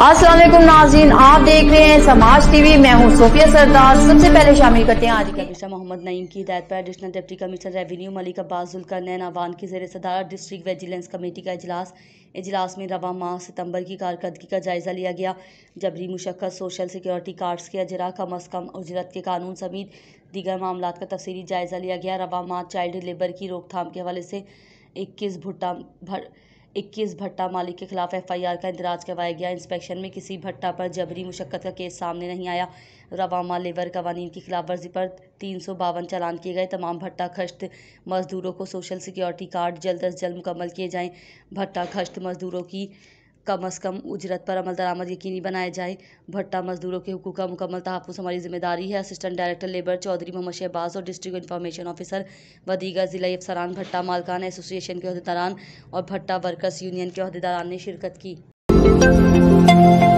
असल नाजीन आप देख रहे हैं समाज टीवी मैं हूं सोफिया सरदार सबसे पहले शामिल करते हैं आज के मोहम्मद नईम की हिदायत पर additional deputy commissioner revenue Malik Abbas Nain Awan की जेर सदार डिस्ट्रिक्ट विजिलेंस कमेटी का इजलास इजलास में रवा माह सितंबर की कारकर्दगी का जायज़ा लिया गया जबरी मुशक्क़त सोशल सिक्योरिटी कार्ड्स के अजरा कम अज़ कम उजरत के कानून समेत दीगर मामला का तफसली जायज़ा लिया गया रवा माह चाइल्ड लेबर की रोकथाम के हवाले से इक्कीस भुट्टा भर इक्कीस भट्टा मालिक के खिलाफ एफआईआर का इंदराज करवाया गया इंस्पेक्शन में किसी भट्टा पर जबरी मुशक्क़त का केस सामने नहीं आया रवामा लेबर कवानीन की खिलाफ वर्जी पर तीन सौ बावन चालान किए गए तमाम भट्टा खश्त मजदूरों को सोशल सिक्योरिटी कार्ड जल्द अज जल्द मुकम्मल किए जाएँ भट्टा खश्त मजदूरों की कम अज़ कम उजरत पर अमल दरामद यकीनी बनाया जाए भट्टा मजदूरों के हकूक़ का मुकम्मल तहफ़ हमारी जिम्मेदारी है assistant director labour Chaudhry Mohammad Shahbaz और डिस्ट्रिक्ट इंफॉर्मेशन ऑफिसर व दीगर ज़िला अफसरान भट्टा मालकान एसोसिएशन के अहदेदारान और भट्टा वर्कर्स यूनियन के अहदेदारान ने शिरकत की